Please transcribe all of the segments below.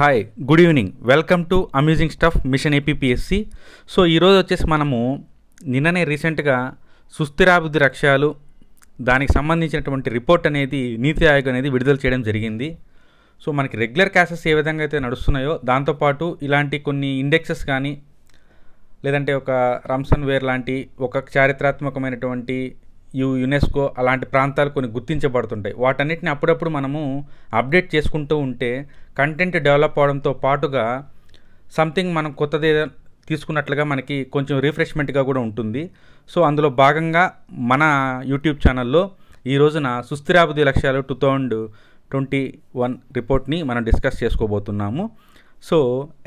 hi good evening welcome to amusing stuff mission APSC so ఈరోజు వచ్చేసి మనము నిన్ననే రీసెంట్గా సుస్థిరాభివృద్ధి లక్ష్యాలు దానికి సంబంధించినటువంటి రిపోర్ట్ అనేది నీతి ఆయోగ్ అనేది విడుదల చేయడం జరిగింది సో మనకి రెగ్యులర్ క్యాసెస్ ఏ విధంగా అయితే నడుస్తున్నాయో దాంతోపాటు ఇలాంటి కొన్ని ఇండెక్సెస్ కానీ లేదంటే ఒక రంసన్ వేర్ లాంటి ఒక చారిత్రాత్మకమైనటువంటి యూ యునెస్కో అలాంటి ప్రాంతాలు కొన్ని గుర్తించబడుతుంటాయి వాటన్నిటిని అప్పుడప్పుడు మనము అప్డేట్ చేసుకుంటూ ఉంటే కంటెంట్ డెవలప్ అవడంతో పాటుగా సంథింగ్ మనం కొత్తది తీసుకున్నట్లుగా మనకి కొంచెం రిఫ్రెష్మెంట్గా కూడా ఉంటుంది సో అందులో భాగంగా మన యూట్యూబ్ ఛానల్లో ఈ రోజున సుస్థిరాభివృద్ధి లక్ష్యాలు టూ థౌజండ్ ట్వంటీ వన్ రిపోర్ట్ని మనం డిస్కస్ చేసుకోబోతున్నాము so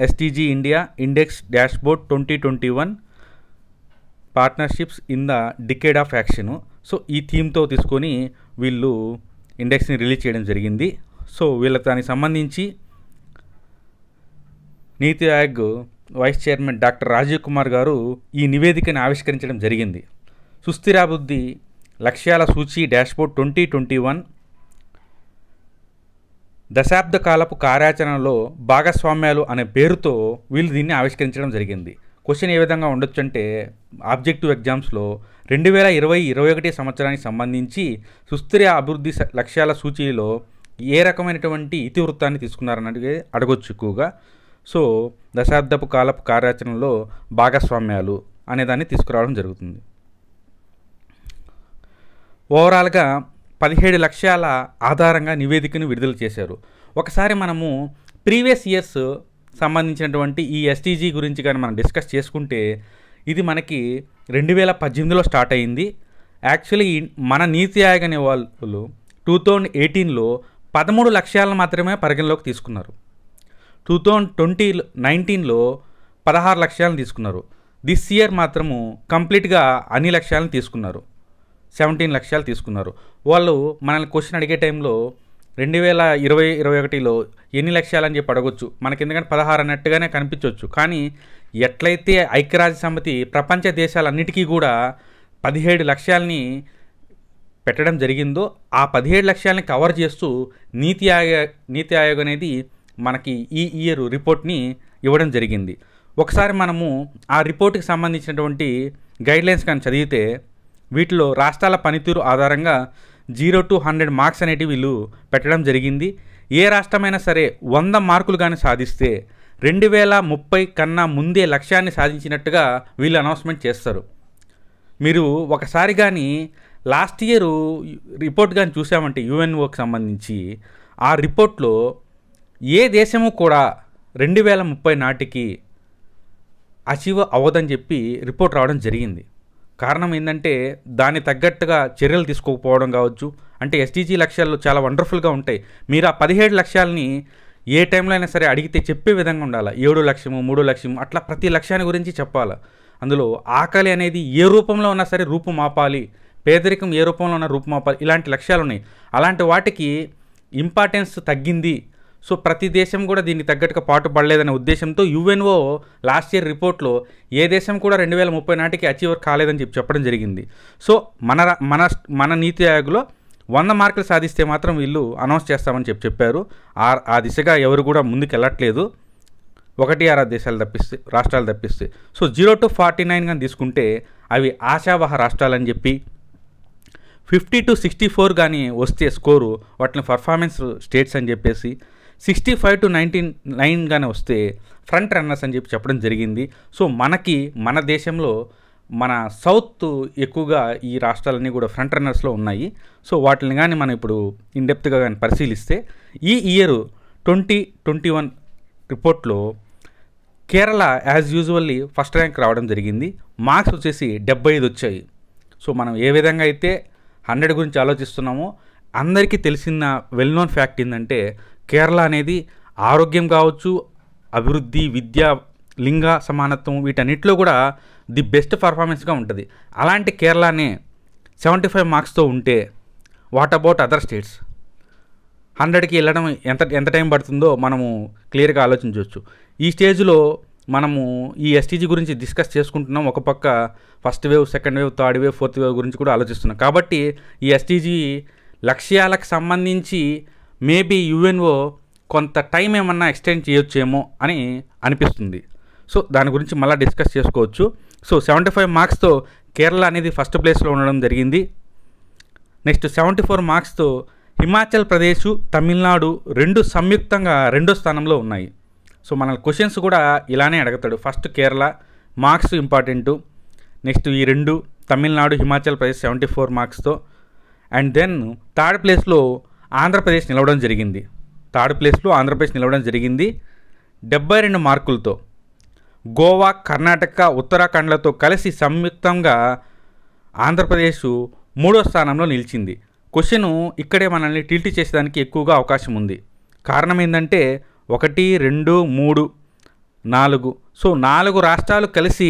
SDG India index dashboard twenty twenty one partnerships in the decade of action so ఈ థీమ్తో తీసుకొని వీళ్ళు ఇండెక్స్ని రిలీజ్ చేయడం జరిగింది సో వీళ్ళ దానికి సంబంధించి NITI Aayog vice chairman doctor Rajiv Kumar గారు ఈ నివేదికను ఆవిష్కరించడం జరిగింది సుస్థిరాభివృద్ధి లక్ష్యాల సూచి డాష్బోర్డ్ ట్వంటీ ట్వంటీ వన్ దశాబ్ద కాలపు కార్యాచరణలో భాగస్వామ్యాలు అనే పేరుతో వీళ్ళు దీన్ని ఆవిష్కరించడం జరిగింది క్వశ్చన్ ఏ విధంగా ఉండొచ్చు అంటే ఆబ్జెక్టివ్ ఎగ్జామ్స్లో రెండు వేల ఇరవై ఇరవై ఒకటి సంవత్సరానికి సంబంధించి సుస్థిర అభివృద్ధి లక్ష్యాల సూచీలో ఏ రకమైనటువంటి ఇతివృత్తాన్ని తీసుకున్నారన్నది అడగొచ్చు ఎక్కువగా సో దశాబ్దపు కాలపు కార్యాచరణలో భాగస్వామ్యాలు అనేదాన్ని తీసుకురావడం జరుగుతుంది ఓవరాల్గా పదిహేడు లక్ష్యాల ఆధారంగా నివేదికను విడుదల చేశారు ఒకసారి మనము ప్రీవియస్ ఇయర్స్ సంబంధించినటువంటి ఈ ఎస్టీజీ గురించి కానీ మనం డిస్కస్ చేసుకుంటే ఇది మనకి రెండు వేల పద్దెనిమిదిలో స్టార్ట్ అయింది యాక్చువల్లీ మన నీతి ఆయోగ్ అనే వాళ్ళు టూ థౌజండ్ ఎయిటీన్లో పదమూడు లక్ష్యాలను మాత్రమే పరిగణలోకి తీసుకున్నారు టూ థౌజండ్ ట్వంటీ నైన్టీన్లో పదహారు లక్ష్యాలను తీసుకున్నారు దిస్ ఇయర్ మాత్రము కంప్లీట్గా అన్ని లక్ష్యాలను తీసుకున్నారు సెవెంటీన్ లక్ష్యాలు తీసుకున్నారు వాళ్ళు మనల్ని క్వశ్చన్ అడిగే టైంలో రెండు వేల ఇరవై ఇరవై ఒకటిలో ఎన్ని లక్ష్యాలని చెప్పి అడగొచ్చు మనకి ఎందుకంటే పదహారు అన్నట్టుగానే కనిపించవచ్చు కానీ ఎట్లయితే ఐక్యరాజ్య సమితి ప్రపంచ దేశాలన్నిటికీ కూడా పదిహేడు లక్ష్యాలని పెట్టడం జరిగిందో ఆ పదిహేడు లక్ష్యాలని కవర్ చేస్తూ నీతి ఆయోగ నీతి ఆయోగ్ అనేది మనకి ఈ ఇయర్ రిపోర్ట్ని ఇవ్వడం జరిగింది ఒకసారి మనము ఆ రిపోర్ట్కి సంబంధించినటువంటి గైడ్లైన్స్ కానీ చదివితే వీటిలో రాష్ట్రాల పనితీరు ఆధారంగా జీరో టు హండ్రెడ్ మార్క్స్ అనేటివి వీళ్ళు పెట్టడం జరిగింది ఏ రాష్ట్రమైనా సరే వంద మార్కులు కానీ సాధిస్తే రెండు వేల ముప్పై కన్నా ముందే లక్ష్యాన్ని సాధించినట్టుగా వీళ్ళు అనౌన్స్మెంట్ చేస్తారు మీరు ఒకసారి కానీ లాస్ట్ ఇయర్ రిపోర్ట్ కానీ చూసామంటే యుఎన్ఓకి సంబంధించి ఆ రిపోర్ట్లో ఏ దేశము కూడా రెండు వేల ముప్పై నాటికి అచీవ్ అవ్వదని చెప్పి రిపోర్ట్ రావడం జరిగింది కారణం ఏంటంటే దాని తగ్గట్టుగా చర్యలు తీసుకోకపోవడం కావచ్చు అంటే ఎస్డీజీ లక్ష్యాలు చాలా వండర్ఫుల్గా ఉంటాయి మీరు ఆ పదిహేడు లక్ష్యాలని ఏ టైంలో అయినా సరే అడిగితే చెప్పే విధంగా ఉండాలి ఏడు లక్ష్యము మూడు లక్ష్యము అట్లా ప్రతి లక్ష్యాన్ని గురించి చెప్పాలి అందులో ఆకలి అనేది ఏ రూపంలో ఉన్నా సరే రూపుమాపాలి పేదరికం ఏ రూపంలో ఉన్నా రూపుమాపాలి ఇలాంటి లక్ష్యాలు ఉన్నాయి అలాంటి వాటికి ఇంపార్టెన్స్ తగ్గింది సో ప్రతి దేశం కూడా దీనికి తగ్గట్టుగా పడలేదనే ఉద్దేశంతో యుఎన్ఓ లాస్ట్ ఇయర్ రిపోర్ట్లో ఏ దేశం కూడా రెండు వేల ముప్పై నాటికి అచీవర్ కాలేదని చెప్పి చెప్పడం జరిగింది సో మన మన మన నీతి ఆయోగ్లో వంద మార్కులు సాధిస్తే మాత్రం వీళ్ళు అనౌన్స్ చేస్తామని చెప్పి చెప్పారు ఆ ఆ దిశగా ఎవరు కూడా ముందుకు వెళ్ళట్లేదు ఒకటి ఆరా దేశాలు తప్పిస్తే రాష్ట్రాలు తప్పిస్తే so zero to forty nine కానీ తీసుకుంటే అవి ఆశావహ రాష్ట్రాలు అని చెప్పి ఫిఫ్టీ టు సిక్స్టీ ఫోర్ కానీ వస్తే స్కోరు వాటిని పర్ఫార్మెన్స్ స్టేట్స్ అని చెప్పేసి సిక్స్టీ ఫైవ్ టు నైన్టీన్ నైన్గానే వస్తే ఫ్రంట్ రన్నర్స్ అని చెప్పి చెప్పడం జరిగింది సో మనకి మన దేశంలో మన సౌత్ ఎక్కువగా ఈ రాష్ట్రాలన్నీ కూడా ఫ్రంట్ రన్నర్స్లో ఉన్నాయి సో వాటిని కానీ మనం ఇప్పుడు ఇన్డెప్త్గా కానీ పరిశీలిస్తే ఈ ఇయర్ ట్వంటీ ట్వంటీ వన్ రిపోర్ట్లో Kerala as usually first rank రావడం జరిగింది మార్క్స్ వచ్చేసి డెబ్బై ఐదు వచ్చాయి సో మనం ఏ విధంగా అయితే హండ్రెడ్ గురించి ఆలోచిస్తున్నామో అందరికీ తెలిసిన వెల్ నోన్ ఫ్యాక్ట్ ఏంటంటే కేరళ అనేది ఆరోగ్యం కావచ్చు అభివృద్ధి విద్య లింగ సమానత్వం వీటన్నిటిలో కూడా ది బెస్ట్ పర్ఫార్మెన్స్గా ఉంటుంది అలాంటి కేరళనే సెవెంటీ ఫైవ్ మార్క్స్తో ఉంటే వాట్ అబౌట్ అదర్ స్టేట్స్ హండ్రెడ్కి వెళ్ళడం ఎంత ఎంత టైం పడుతుందో మనము క్లియర్గా ఆలోచించవచ్చు ఈ స్టేజ్లో మనము ఈ ఎస్టీజీ గురించి డిస్కస్ చేసుకుంటున్నాం ఒక పక్క first wave second wave third wave fourth wave గురించి కూడా ఆలోచిస్తున్నాం కాబట్టి ఈ ఎస్టీజీ లక్ష్యాలకు సంబంధించి మేబీ యుఎన్ఓ కొంత టైం ఏమన్నా ఎక్స్టెండ్ చేయొచ్చేమో అని అనిపిస్తుంది సో దాని గురించి మళ్ళీ డిస్కస్ చేసుకోవచ్చు సో సెవెంటీ ఫైవ్ మార్క్స్తో కేరళ అనేది ఫస్ట్ ప్లేస్లో ఉండడం జరిగింది నెక్స్ట్ సెవెంటీ ఫోర్ మార్క్స్తో హిమాచల్ ప్రదేశ్ తమిళనాడు రెండు సంయుక్తంగా రెండో స్థానంలో ఉన్నాయి సో మన క్వశ్చన్స్ కూడా ఇలానే అడుగుతాడు first Kerala marks important next ఈ రెండు తమిళనాడు హిమాచల్ ప్రదేశ్ సెవెంటీ ఫోర్ మార్క్స్తో అండ్ దెన్ థర్డ్ ప్లేస్లో ఆంధ్రప్రదేశ్ నిలవడం జరిగింది థర్డ్ ప్లేస్లో ఆంధ్రప్రదేశ్ నిలవడం జరిగింది డెబ్బై రెండు మార్కులతో గోవా కర్ణాటక ఉత్తరాఖండ్లతో కలిసి సంయుక్తంగా ఆంధ్రప్రదేశ్ మూడో స్థానంలో నిలిచింది క్వశ్చన్ ఇక్కడే మనల్ని టిల్ట్ చేసేదానికి ఎక్కువగా అవకాశం ఉంది కారణం ఏంటంటే ఒకటి రెండు మూడు నాలుగు సో నాలుగు రాష్ట్రాలు కలిసి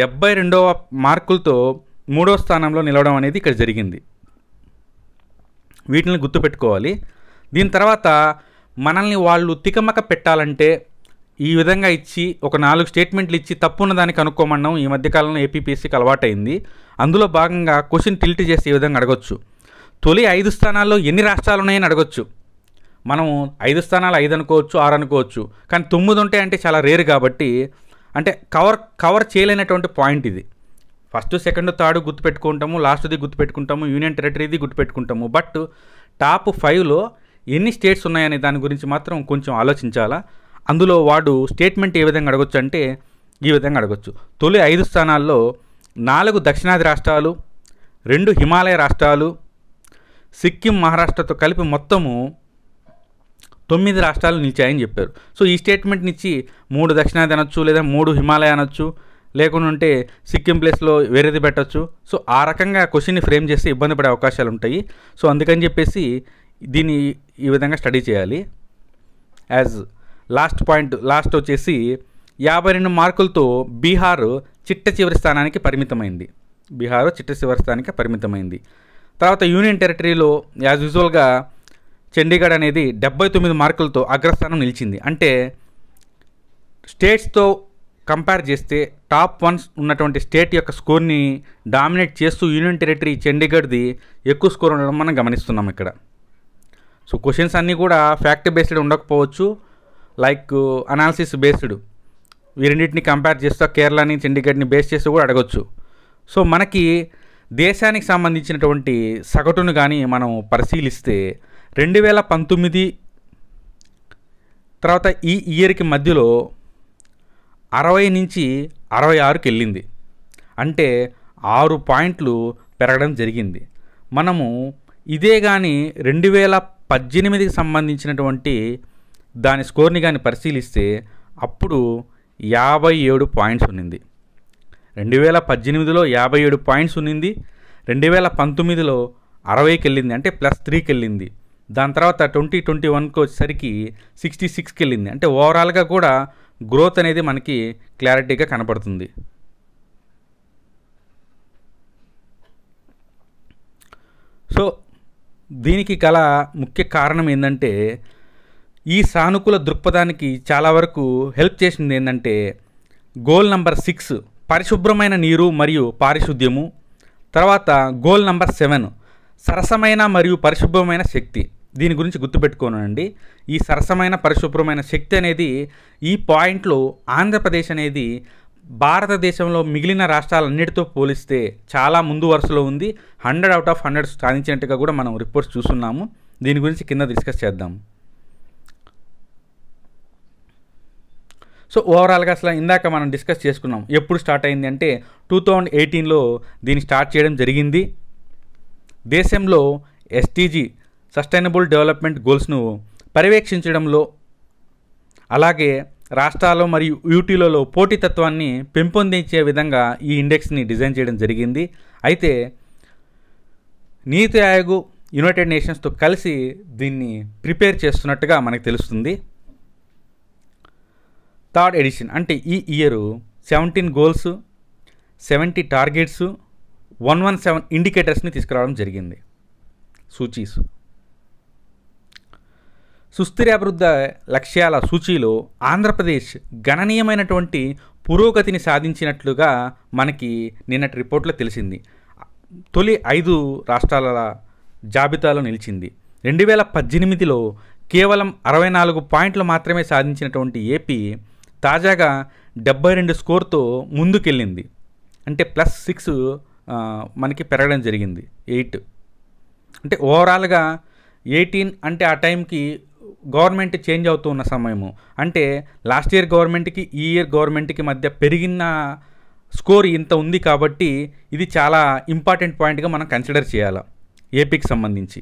డెబ్బై రెండవ మార్కులతో మూడో స్థానంలో నిలవడం అనేది ఇక్కడ జరిగింది వీటిని గుర్తుపెట్టుకోవాలి దీని తర్వాత మనల్ని వాళ్ళు తికమక పెట్టాలంటే ఈ విధంగా ఇచ్చి ఒక నాలుగు స్టేట్మెంట్లు ఇచ్చి తప్పు దాన్ని కనుక్కోమనడం ఈ మధ్యకాలంలో ఏపీపీఎస్సీకి అలవాటైంది అందులో భాగంగా క్వశ్చన్ టిల్ట్ చేసి ఈ విధంగా అడగొచ్చు తొలి ఐదు స్థానాల్లో ఎన్ని రాష్ట్రాలు ఉన్నాయని అడగొచ్చు మనం ఐదు స్థానాలు ఐదు అనుకోవచ్చు ఆరు అనుకోవచ్చు కానీ తొమ్మిది ఉంటే అంటే చాలా రేరు కాబట్టి అంటే కవర్ కవర్ చేయలేనటువంటి పాయింట్ ఇది ఫస్ట్ సెకండ్ థర్డ్ గుర్తుపెట్టుకుంటాము లాస్ట్ది గుర్తుపెట్టుకుంటాము యూనియన్ టెరిటరీది గుర్తుపెట్టుకుంటాము బట్ టాప్ ఫైవ్లో ఎన్ని స్టేట్స్ ఉన్నాయనే దాని గురించి మాత్రం కొంచెం ఆలోచించాలా అందులో వాడు స్టేట్మెంట్ ఏ విధంగా అడగొచ్చు అంటే ఈ విధంగా అడగొచ్చు తొలి ఐదు స్థానాల్లో నాలుగు దక్షిణాది రాష్ట్రాలు రెండు హిమాలయ రాష్ట్రాలు సిక్కిం మహారాష్ట్రతో కలిపి మొత్తము తొమ్మిది రాష్ట్రాలు నిలిచాయని చెప్పారు సో ఈ స్టేట్మెంట్ నుంచి మూడు దక్షిణాది అనొచ్చు లేదా మూడు హిమాలయ అనొచ్చు లేకుండా ఉంటే సిక్కిం ప్లేస్లో వేరేది పెట్టచ్చు సో ఆ రకంగా క్వశ్చన్ని ఫ్రేమ్ చేస్తే ఇబ్బంది పడే అవకాశాలు ఉంటాయి సో అందుకని చెప్పేసి దీన్ని ఈ విధంగా స్టడీ చేయాలి యాజ్ లాస్ట్ పాయింట్ లాస్ట్ వచ్చేసి యాభై రెండు మార్కులతో బీహార్ చిట్ట చివరి స్థానానికి పరిమితమైంది బీహార్ చిట్ట చివరి స్థానానికి పరిమితమైంది తర్వాత యూనియన్ టెరిటరీలో యాజ్ యూజువల్గా చండీగఢ్ అనేది డెబ్బై తొమ్మిది మార్కులతో అగ్రస్థానం నిలిచింది అంటే స్టేట్స్తో కంపేర్ చేస్తే టాప్ వన్స్ ఉన్నటువంటి స్టేట్ యొక్క స్కోర్ని డామినేట్ చేస్తూ యూనియన్ టెరిటరీ చండీగఢ్ది ఎక్కువ స్కోర్ ఉండడం మనం గమనిస్తున్నాం ఇక్కడ సో క్వశ్చన్స్ అన్నీ కూడా ఫ్యాక్ట్ బేస్డ్ ఉండకపోవచ్చు లైక్ అనాలిసిస్ బేస్డ్ వీరింటిని కంపేర్ చేస్తూ కేరళని చండీగఢ్ని బేస్ చేస్తూ కూడా అడగచ్చు సో మనకి దేశానికి సంబంధించినటువంటి సగటును కానీ మనం పరిశీలిస్తే రెండు వేల పంతొమ్మిది తర్వాత ఈ ఇయర్కి మధ్యలో అరవై నుంచి అరవై ఆరుకి వెళ్ళింది అంటే ఆరు పాయింట్లు పెరగడం జరిగింది మనము ఇదే కానీ రెండు వేల పద్దెనిమిదికి సంబంధించినటువంటి దాని స్కోర్ని కానీ పరిశీలిస్తే అప్పుడు యాభై ఏడు పాయింట్స్ ఉన్నింది రెండు వేల పద్దెనిమిదిలో యాభై ఏడు పాయింట్స్ ఉన్నింది రెండు వేల పంతొమ్మిదిలో అరవైకి వెళ్ళింది అంటే ప్లస్ త్రీకి వెళ్ళింది దాని తర్వాత ట్వంటీ ట్వంటీ వన్కి వచ్చేసరికి సిక్స్టీ సిక్స్కి వెళ్ళింది అంటే ఓవరాల్గా కూడా గ్రోత్ అనేది మనకి క్లారిటీగా కనపడుతుంది సో దీనికి గల ముఖ్య కారణం ఏంటంటే ఈ సానుకూల దృక్పథానికి చాలా వరకు హెల్ప్ చేసింది ఏంటంటే గోల్ నంబర్ సిక్స్ పరిశుభ్రమైన నీరు మరియు పారిశుద్ధ్యము తర్వాత గోల్ నంబర్ సెవెన్ సరసమైన మరియు పరిశుభ్రమైన శక్తి దీని గురించి గుర్తుపెట్టుకోనండి ఈ సరసమైన పరిశుభ్రమైన శక్తి అనేది ఈ పాయింట్లో ఆంధ్రప్రదేశ్ అనేది భారతదేశంలో మిగిలిన రాష్ట్రాలన్నిటితో పోలిస్తే చాలా ముందు వరుసలో ఉంది హండ్రెడ్ అవుట్ ఆఫ్ హండ్రెడ్ సాధించినట్టుగా కూడా మనం రిపోర్ట్స్ చూస్తున్నాము దీని గురించి కింద డిస్కస్ చేద్దాం సో ఓవరాల్గా అసలు ఇందాక మనం డిస్కస్ చేసుకున్నాం ఎప్పుడు స్టార్ట్ అయింది అంటే టూ థౌజండ్ ఎయిటీన్లో దీన్ని స్టార్ట్ చేయడం జరిగింది దేశంలో ఎస్టీజీ సస్టైనబుల్ డెవలప్మెంట్ గోల్స్ను పర్యవేక్షించడంలో అలాగే రాష్ట్రాలు మరియు యూటీలలో పోటీతత్వాన్ని పెంపొందించే విధంగా ఈ ఇండెక్స్ని డిజైన్ చేయడం జరిగింది అయితే నీతి ఆయోగ్ యునైటెడ్ నేషన్స్తో కలిసి దీన్ని ప్రిపేర్ చేస్తున్నట్టుగా మనకు తెలుస్తుంది థర్డ్ ఎడిషన్ అంటే ఈ year seventeen goals seventy targets one one seven ఇండికేటర్స్ని తీసుకురావడం జరిగింది సూచీస్ సుస్థిర అభివృద్ధి లక్ష్యాల సూచీలో ఆంధ్రప్రదేశ్ గణనీయమైనటువంటి పురోగతిని సాధించినట్లుగా మనకి నిన్నటి రిపోర్ట్లో తెలిసింది తొలి ఐదు రాష్ట్రాల జాబితాలో నిలిచింది రెండు వేల పద్దెనిమిదిలో కేవలం అరవై నాలుగు పాయింట్లు మాత్రమే సాధించినటువంటి ఏపీ తాజాగా డెబ్బై రెండు స్కోర్తో ముందుకెళ్ళింది అంటే ప్లస్ సిక్స్ మనకి పెరగడం జరిగింది ఎయిట్ అంటే ఓవరాల్గా ఎయిటీన్ అంటే ఆ టైంకి గవర్నమెంట్ చేంజ్ అవుతూ ఉన్న సమయము అంటే లాస్ట్ ఇయర్ గవర్నమెంట్కి ఈ ఇయర్ గవర్నమెంట్కి మధ్య పెరిగిన స్కోర్ ఇంత ఉంది కాబట్టి ఇది చాలా ఇంపార్టెంట్ పాయింట్గా మనం కన్సిడర్ చేయాలి ఏపీకి సంబంధించి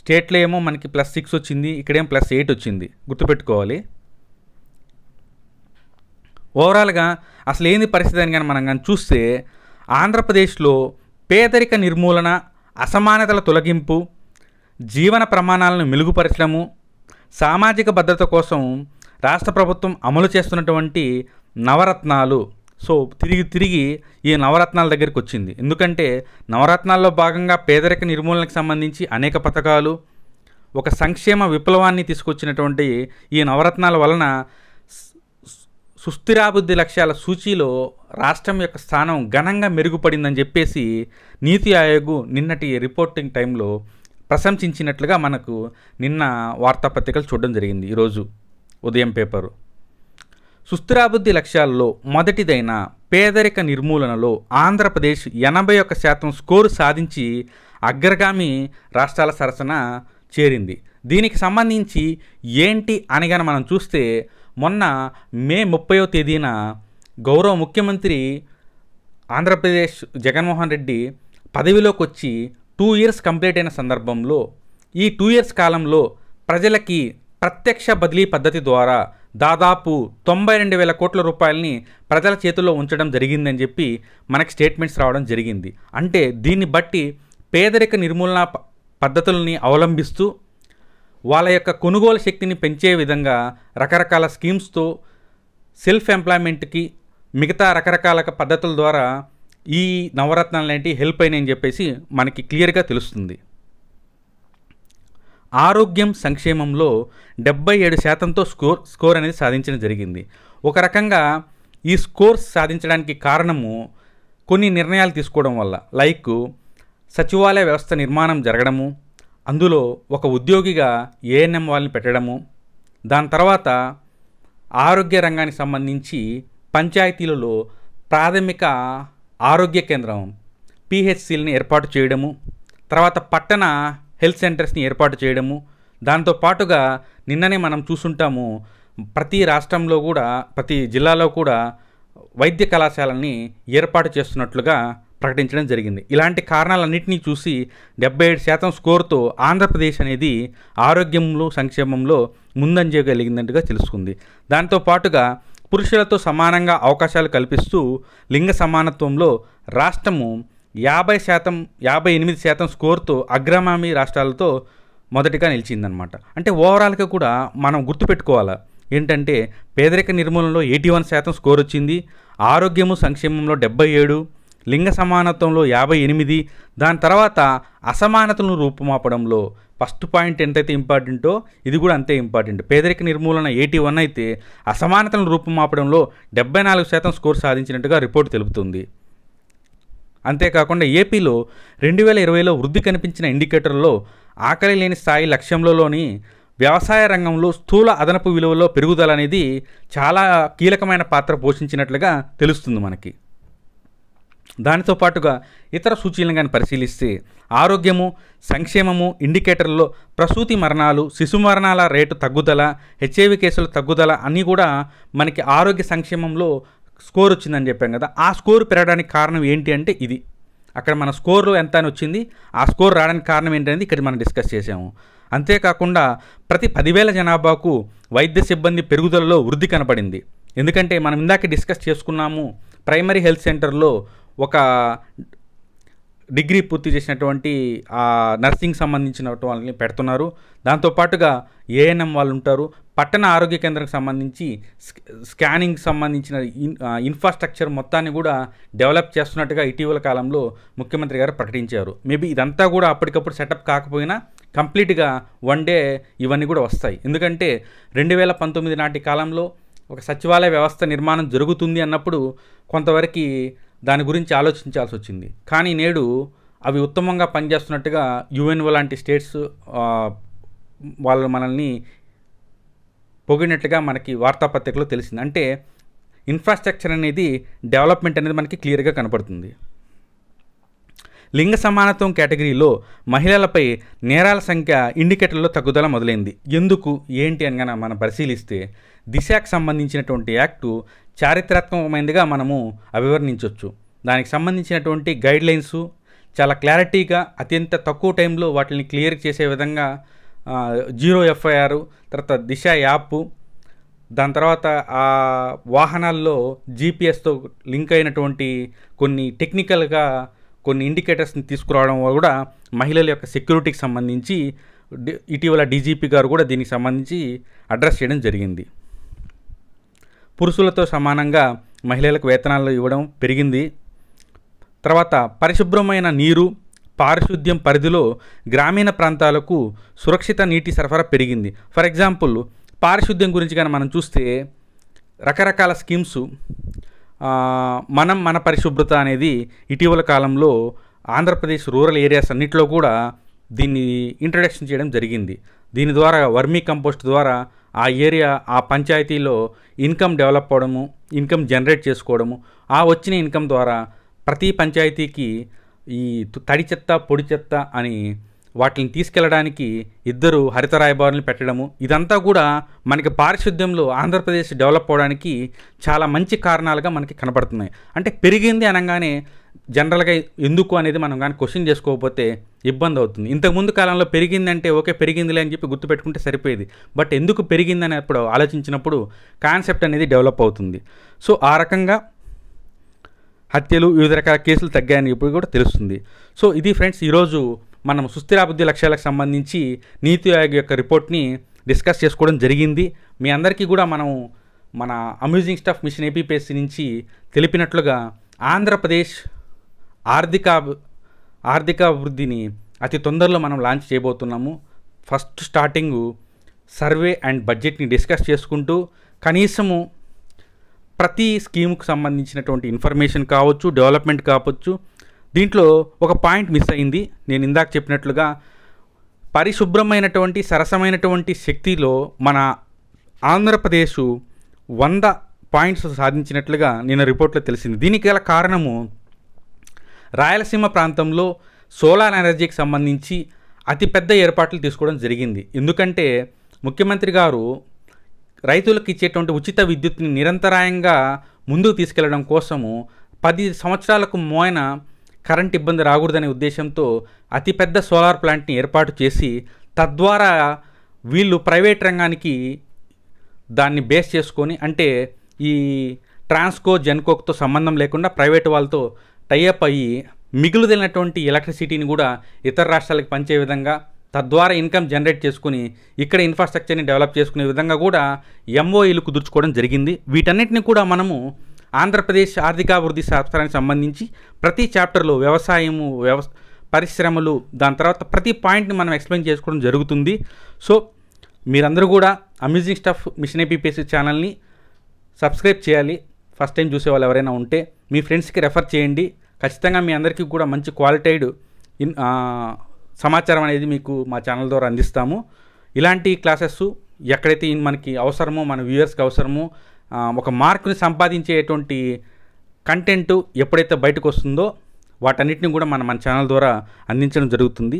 స్టేట్లో ఏమో మనకి ప్లస్ సిక్స్ వచ్చింది ఇక్కడేం ప్లస్ ఎయిట్ వచ్చింది గుర్తుపెట్టుకోవాలి ఓవరాల్గా అసలు ఏంది పరిస్థితి అని కానీ మనం కానీ చూస్తే ఆంధ్రప్రదేశ్లో పేదరిక నిర్మూలన అసమానతల తొలగింపు జీవన ప్రమాణాలను మెరుగుపరచడము సామాజిక భద్రత కోసం రాష్ట్ర ప్రభుత్వం అమలు చేస్తున్నటువంటి నవరత్నాలు సో తిరిగి తిరిగి ఈ నవరత్నాల దగ్గరికి వచ్చింది ఎందుకంటే నవరత్నాల్లో భాగంగా పేదరిక నిర్మూలనకు సంబంధించి అనేక పథకాలు ఒక సంక్షేమ విప్లవాన్ని తీసుకొచ్చినటువంటి ఈ నవరత్నాల వలన సుస్థిరాభివృద్ధి లక్ష్యాల సూచీలో రాష్ట్రం యొక్క స్థానం ఘనంగా మెరుగుపడిందని చెప్పేసి నీతి ఆయోగ్ నిన్నటి రిపోర్టింగ్ టైంలో ప్రశంసించినట్లుగా మనకు నిన్న వార్తాపత్రికలు చూడడం జరిగింది ఈరోజు ఉదయం పేపరు సుస్థిరాభివృద్ధి లక్ష్యాల్లో మొదటిదైన పేదరిక నిర్మూలనలో ఆంధ్రప్రదేశ్ ఎనభై ఒక్క శాతం స్కోరు సాధించి అగ్రగామి రాష్ట్రాల సరసన చేరింది దీనికి సంబంధించి ఏంటి అనగా మనం చూస్తే మొన్న మే ముప్పయో తేదీన గౌరవ ముఖ్యమంత్రి ఆంధ్రప్రదేశ్ జగన్మోహన్ రెడ్డి పదవిలోకి వచ్చి టూ ఇయర్స్ కంప్లీట్ అయిన సందర్భంలో ఈ టూ ఇయర్స్ కాలంలో ప్రజలకి ప్రత్యక్ష బదిలీ పద్ధతి ద్వారా దాదాపు తొంభై రెండు వేల కోట్ల రూపాయలని ప్రజల చేతుల్లో ఉంచడం జరిగిందని చెప్పి మనకి స్టేట్మెంట్స్ రావడం జరిగింది అంటే దీన్ని బట్టి పేదరిక నిర్మూలన పద్ధతుల్ని అవలంబిస్తూ వాళ్ళ యొక్క కొనుగోలు శక్తిని పెంచే విధంగా రకరకాల స్కీమ్స్తో సెల్ఫ్ ఎంప్లాయ్మెంట్కి మిగతా రకరకాల పద్ధతుల ద్వారా ఈ నవరత్నాలు ఏంటి హెల్ప్ అయినాయని చెప్పేసి మనకి క్లియర్గా తెలుస్తుంది ఆరోగ్యం సంక్షేమంలో డెబ్బై ఏడు శాతంతో స్కోర్ స్కోర్ అనేది సాధించడం జరిగింది ఒక రకంగా ఈ స్కోర్ సాధించడానికి కారణము కొన్ని నిర్ణయాలు తీసుకోవడం వల్ల లైక్ సచివాలయ వ్యవస్థ నిర్మాణం జరగడము అందులో ఒక ఉద్యోగిగా ఏఎన్ఎం వాళ్ళని పెట్టడము దాని తర్వాత ఆరోగ్య రంగానికి సంబంధించి పంచాయతీలలో ప్రాథమిక ఆరోగ్య కేంద్రం పిహెచ్సిల్ని ఏర్పాటు చేయడము తర్వాత పట్టణ హెల్త్ సెంటర్స్ని ఏర్పాటు చేయడము దాంతో పాటుగా నిన్ననే మనం చూసుంటాము ప్రతి రాష్ట్రంలో కూడా ప్రతి జిల్లాలో కూడా వైద్య కళాశాలని ఏర్పాటు చేస్తున్నట్లుగా ప్రకటించడం జరిగింది ఇలాంటి కారణాలన్నింటినీ చూసి డెబ్బై ఏడు శాతం స్కోర్తో ఆంధ్రప్రదేశ్ అనేది ఆరోగ్యంలో సంక్షేమంలో ముందంజేయగలిగిందంటగా తెలుసుకుంది దాంతో పాటుగా పురుషులతో సమానంగా అవకాశాలు కల్పిస్తూ లింగ సమానత్వంలో రాష్ట్రము యాభై శాతం యాభై ఎనిమిది శాతం స్కోర్తో అగ్రమామి రాష్ట్రాలతో మొదటిగా నిలిచిందనమాట అంటే ఓవరాల్గా కూడా మనం గుర్తుపెట్టుకోవాలి ఏంటంటే పేదరిక నిర్మూలనలో ఎయిటీ వన్ శాతం స్కోర్ వచ్చింది ఆరోగ్యము సంక్షేమంలో డెబ్బై ఏడు లింగ సమానత్వంలో యాభై ఎనిమిది దాని తర్వాత అసమానతలను రూపుమాపడంలో ఫస్ట్ పాయింట్ ఎంతైతే ఇంపార్టెంటో ఇది కూడా అంతే ఇంపార్టెంట్ పేదరిక నిర్మూలన ఎయిటీ వన్ అయితే అసమానతలను రూపుమాపడంలో డెబ్బై నాలుగు శాతం స్కోర్ సాధించినట్టుగా రిపోర్ట్ తెలుపుతుంది అంతేకాకుండా ఏపీలో రెండు వేల ఇరవైలో వృద్ధి కనిపించిన ఇండికేటర్లో ఆకలి లేని స్థాయి లక్ష్యంలోని వ్యవసాయ రంగంలో స్థూల అదనపు విలువలో పెరుగుదల అనేది చాలా కీలకమైన పాత్ర పోషించినట్లుగా తెలుస్తుంది మనకి దానితో పాటుగా ఇతర సూచీలను కానీ పరిశీలిస్తే ఆరోగ్యము సంక్షేమము ఇండికేటర్లో ప్రసూతి మరణాలు శిశు మరణాల రేటు తగ్గుదల హెచ్ఐవి కేసులు తగ్గుదల అన్నీ కూడా మనకి ఆరోగ్య సంక్షేమంలో స్కోర్ వచ్చిందని చెప్పాం కదా ఆ స్కోర్ పెరగడానికి కారణం ఏంటి అంటే ఇది అక్కడ మన స్కోర్ ఎంత అని వచ్చింది ఆ స్కోర్ రావడానికి కారణం ఏంటనేది ఇక్కడ మనం డిస్కస్ చేసాము అంతేకాకుండా ప్రతి పదివేల జనాభాకు వైద్య సిబ్బంది పెరుగుదలలో వృద్ధి కనపడింది ఎందుకంటే మనం ఇందాక డిస్కస్ చేసుకున్నాము ప్రైమరీ హెల్త్ సెంటర్లో ఒక డిగ్రీ పూర్తి చేసినటువంటి ఆ నర్సింగ్ సంబంధించిన వాళ్ళని పెడుతున్నారు దాంతోపాటుగా ఏఎన్ఎం వాళ్ళు ఉంటారు పట్టణ ఆరోగ్య కేంద్రం సంబంధించి స్కానింగ్ సంబంధించిన ఇన్ఫ్రాస్ట్రక్చర్ మొత్తాన్ని కూడా డెవలప్ చేస్తున్నట్టుగా ఇటీవల కాలంలో ముఖ్యమంత్రి గారు ప్రకటించారు మేబీ ఇదంతా కూడా అప్పటికప్పుడు సెటప్ కాకపోయినా కంప్లీట్గా వన్ డే ఇవన్నీ కూడా వస్తాయి ఎందుకంటే రెండు వేల పంతొమ్మిది నాటి కాలంలో ఒక సచివాలయ వ్యవస్థ నిర్మాణం జరుగుతుంది అన్నప్పుడు కొంతవరకు దాని గురించి ఆలోచించాల్సి వచ్చింది కానీ నేడు అవి ఉత్తమంగా పనిచేస్తున్నట్టుగా యుఎన్ఓ లాంటి స్టేట్స్ వాళ్ళు మనల్ని పొగిడినట్టుగా మనకి వార్తాపత్రికలో తెలిసింది అంటే ఇన్ఫ్రాస్ట్రక్చర్ అనేది డెవలప్మెంట్ అనేది మనకి క్లియర్గా కనపడుతుంది లింగ సమానత్వం కేటగిరీలో మహిళలపై నేరాల సంఖ్య ఇండికేటర్లో తగ్గుదల మొదలైంది ఎందుకు ఏంటి అనగా మనం పరిశీలిస్తే దిశకు సంబంధించినటువంటి యాక్టు చారిత్రాత్మకమైనదిగా మనము అభివర్ణించవచ్చు దానికి సంబంధించినటువంటి గైడ్లైన్స్ చాలా క్లారిటీగా అత్యంత తక్కువ టైంలో వాటిని క్లియర్ చేసే విధంగా జీరో ఎఫ్ఐఆర్ తర్వాత దిశ యాప్ దాని తర్వాత ఆ వాహనాల్లో జీపీఎస్తో లింక్ అయినటువంటి కొన్ని టెక్నికల్గా కొన్ని ఇండికేటర్స్ని తీసుకురావడం కూడా మహిళల యొక్క సెక్యూరిటీకి సంబంధించి ఇటీవల డీజీపీ గారు కూడా దీనికి సంబంధించి అడ్రస్ చేయడం జరిగింది పురుషులతో సమానంగా మహిళలకు వేతనాలు ఇవ్వడం పెరిగింది తర్వాత పరిశుభ్రమైన నీరు పారిశుద్ధ్యం పరిధిలో గ్రామీణ ప్రాంతాలకు సురక్షిత నీటి సరఫరా పెరిగింది ఫర్ ఎగ్జాంపుల్ పారిశుద్ధ్యం గురించి కానీ మనం చూస్తే రకరకాల స్కీమ్స్ మనం మన పరిశుభ్రత అనేది ఇటీవల కాలంలో ఆంధ్రప్రదేశ్ రూరల్ ఏరియాస్ అన్నింటిలో కూడా దీన్ని ఇంట్రడక్షన్ చేయడం జరిగింది దీని ద్వారా వర్మీ కంపోస్ట్ ద్వారా ఆ ఏరియా ఆ పంచాయతీలో ఇన్కమ్ డెవలప్ అవ్వడము ఇన్కమ్ జనరేట్ చేసుకోవడము ఆ వచ్చిన ఇన్కమ్ ద్వారా ప్రతి పంచాయతీకి ఈ తడి చెత్త పొడి చెత్త అని వాటిని తీసుకెళ్లడానికి ఇద్దరు హరిత రాయబారులు పెట్టడము ఇదంతా కూడా మనకి పారిశుద్ధ్యంలో ఆంధ్రప్రదేశ్ డెవలప్ అవ్వడానికి చాలా మంచి కారణాలుగా మనకి కనబడుతున్నాయి అంటే పెరిగింది అనగానే జనరల్గా ఎందుకు అనేది మనం కానీ క్వశ్చన్ చేసుకోకపోతే ఇబ్బంది అవుతుంది ఇంతకుముందు కాలంలో పెరిగిందంటే ఓకే పెరిగిందిలే అని చెప్పి గుర్తుపెట్టుకుంటే సరిపోయేది బట్ ఎందుకు పెరిగింది అనేప్పుడు ఆలోచించినప్పుడు కాన్సెప్ట్ అనేది డెవలప్ అవుతుంది సో ఆ రకంగా హత్యలు వివిధ రకాల కేసులు తగ్గాయని ఇప్పుడు కూడా తెలుస్తుంది సో ఇది ఫ్రెండ్స్ ఈరోజు మనం సుస్థిరాభివృద్ధి లక్ష్యాలకు సంబంధించి నీతి ఆయోగ్ యొక్క రిపోర్ట్ని డిస్కస్ చేసుకోవడం జరిగింది మీ అందరికీ కూడా మనం మన అమ్యూజింగ్ స్టఫ్ మిషన్ ఏపీపీఎస్సీ నుంచి తెలిపినట్లుగా ఆంధ్రప్రదేశ్ ఆర్థిక ఆర్థిక అభివృద్ధిని అతి తొందరలో మనం లాంచ్ చేయబోతున్నాము ఫస్ట్ స్టార్టింగు సర్వే అండ్ బడ్జెట్ని డిస్కస్ చేసుకుంటూ కనీసము ప్రతి స్కీమ్కు సంబంధించినటువంటి ఇన్ఫర్మేషన్ కావచ్చు డెవలప్మెంట్ కావచ్చు దీంట్లో ఒక పాయింట్ మిస్ అయింది నేను ఇందాక చెప్పినట్లుగా పరిశుభ్రమైనటువంటి సరసమైనటువంటి శక్తిలో మన ఆంధ్రప్రదేశ్ వంద పాయింట్స్ సాధించినట్లుగా నేను రిపోర్ట్లో తెలిసింది దీనికి గల కారణము రాయలసీమ ప్రాంతంలో సోలార్ ఎనర్జీకి సంబంధించి అతిపెద్ద ఏర్పాట్లు తీసుకోవడం జరిగింది ఎందుకంటే ముఖ్యమంత్రి గారు రైతులకు ఇచ్చేటువంటి ఉచిత విద్యుత్ని నిరంతరాయంగా ముందుకు తీసుకెళ్లడం కోసము పది సంవత్సరాలకు మోయన కరెంట్ ఇబ్బంది రాకూడదనే ఉద్దేశంతో అతిపెద్ద సోలార్ ప్లాంట్ని ఏర్పాటు చేసి తద్వారా వీళ్ళు ప్రైవేట్ రంగానికి దాన్ని బేస్ చేసుకొని అంటే ఈ ట్రాన్స్కో జెన్కోక్తో సంబంధం లేకుండా ప్రైవేట్ వాళ్ళతో టైఅప్ అయ్యి మిగులుదైనటువంటి ఎలక్ట్రిసిటీని కూడా ఇతర రాష్ట్రాలకు పంచే విధంగా తద్వారా ఇన్కమ్ జనరేట్ చేసుకుని ఇక్కడ ఇన్ఫ్రాస్ట్రక్చర్ని డెవలప్ చేసుకునే విధంగా కూడా ఎంఓఈలు కుదుర్చుకోవడం జరిగింది వీటన్నిటిని కూడా మనము ఆంధ్రప్రదేశ్ ఆర్థికాభివృద్ధి శాస్త్రానికి సంబంధించి ప్రతి చాప్టర్లో వ్యవసాయము వ్యవ పరిశ్రమలు దాని తర్వాత ప్రతి పాయింట్ని మనం ఎక్స్ప్లెయిన్ చేసుకోవడం జరుగుతుంది సో మీరందరూ కూడా అమ్యూజింగ్ స్టఫ్ మిషన్ ఏపీపీఎస్సీ ఛానల్ని సబ్స్క్రైబ్ చేయాలి ఫస్ట్ టైం చూసే వాళ్ళు ఎవరైనా ఉంటే మీ ఫ్రెండ్స్కి రెఫర్ చేయండి ఖచ్చితంగా మీ అందరికీ కూడా మంచి క్వాలిటైడ్ ఇన్ సమాచారం అనేది మీకు మా ఛానల్ ద్వారా అందిస్తాము ఇలాంటి క్లాసెస్ ఎక్కడైతే మనకి అవసరమో మన వ్యూయర్స్కి అవసరమో ఒక మార్కుని సంపాదించేటువంటి కంటెంట్ ఎప్పుడైతే బయటకు వస్తుందో వాటన్నిటిని కూడా మనం మన ఛానల్ ద్వారా అందించడం జరుగుతుంది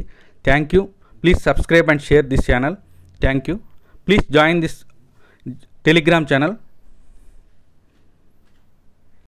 thank you please subscribe and share this channel thank you please join this Telegram channel